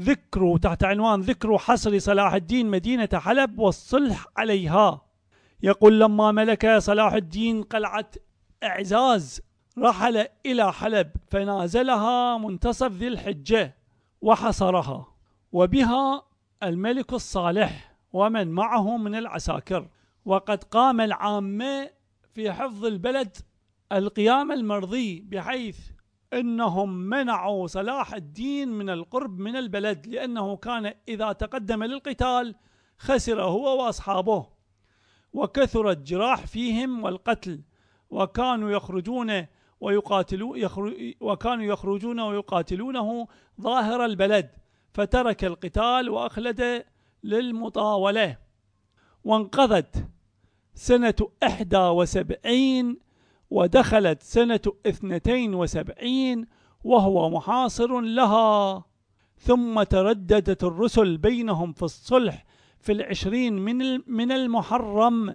ذكروا تحت عنوان ذكر حصر صلاح الدين مدينة حلب والصلح عليها يقول لما ملك صلاح الدين قلعة إعزاز رحل إلى حلب فنازلها منتصف ذي الحجة وحصرها وبها الملك الصالح ومن معه من العساكر وقد قام العامة في حفظ البلد القيام المرضي بحيث انهم منعوا صلاح الدين من القرب من البلد لانه كان اذا تقدم للقتال خسر هو واصحابه وكثرت الجراح فيهم والقتل وكانوا يخرجون ويقاتلو يخرج وكانوا يخرجون ويقاتلونه ظاهر البلد فترك القتال واخلد للمطاوله وانقضت سنه 71 ودخلت سنة اثنتين وسبعين وهو محاصر لها ثم ترددت الرسل بينهم في الصلح في العشرين من من المحرم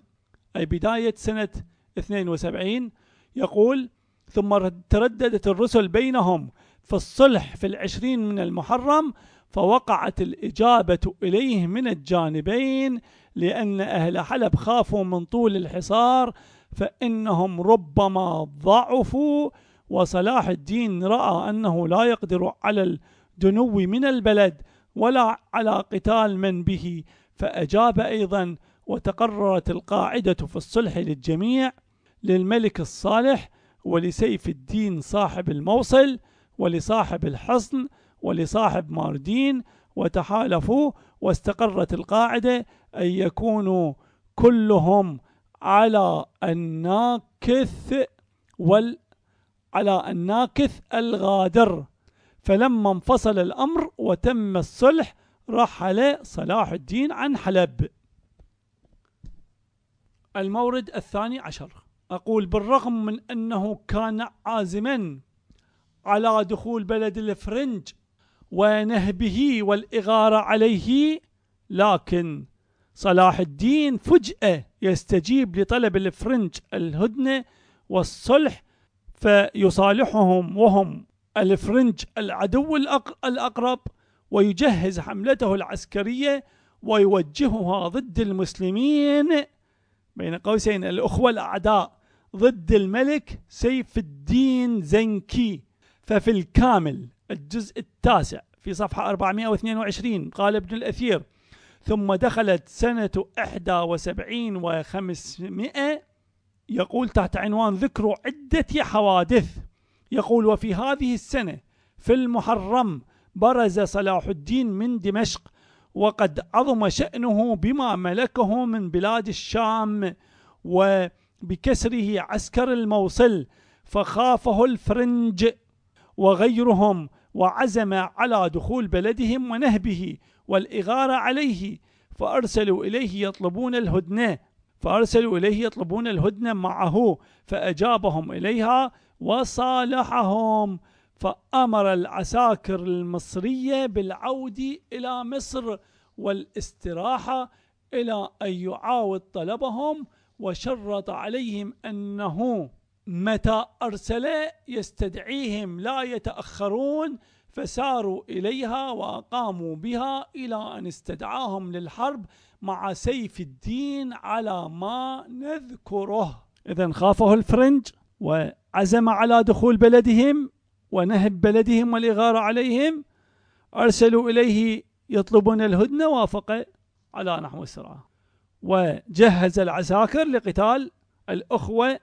أي بداية سنة 72 يقول ثم ترددت الرسل بينهم في الصلح في العشرين من المحرم فوقعت الإجابة إليه من الجانبين لأن أهل حلب خافوا من طول الحصار فإنهم ربما ضعفوا وصلاح الدين رأى أنه لا يقدر على الدنو من البلد ولا على قتال من به فأجاب أيضا وتقررت القاعدة في الصلح للجميع للملك الصالح ولسيف الدين صاحب الموصل ولصاحب الحصن ولصاحب ماردين وتحالفوا واستقرت القاعدة أن يكونوا كلهم على الناكث وال على الناكث الغادر فلما انفصل الأمر وتم الصلح رحل صلاح الدين عن حلب المورد الثاني عشر أقول بالرغم من أنه كان عازما على دخول بلد الفرنج ونهبه والإغارة عليه لكن صلاح الدين فجأة يستجيب لطلب الفرنج الهدنة والصلح فيصالحهم وهم الفرنج العدو الأقرب ويجهز حملته العسكرية ويوجهها ضد المسلمين بين قوسين الأخوة الأعداء ضد الملك سيف الدين زنكي ففي الكامل الجزء التاسع في صفحة 422 قال ابن الأثير ثم دخلت سنة 71 وخمسمائة يقول تحت عنوان ذكر عدة حوادث يقول وفي هذه السنة في المحرم برز صلاح الدين من دمشق وقد عظم شأنه بما ملكه من بلاد الشام وبكسره عسكر الموصل فخافه الفرنج وغيرهم وعزم على دخول بلدهم ونهبه والإغارة عليه فأرسلوا إليه يطلبون الهدنة فأرسلوا إليه يطلبون الهدنة معه فأجابهم إليها وصالحهم فأمر العساكر المصرية بالعود إلى مصر والاستراحة إلى أن يعاود طلبهم وشرط عليهم أنه متى أرسل يستدعيهم لا يتأخرون فساروا إليها وأقاموا بها إلى أن استدعاهم للحرب مع سيف الدين على ما نذكره إذا خافه الفرنج وعزم على دخول بلدهم ونهب بلدهم والإغارة عليهم أرسلوا إليه يطلبون الهدنة وافق على نحو السرعة وجهز العساكر لقتال الأخوة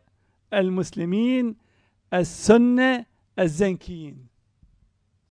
المسلمين السنة الزنكيين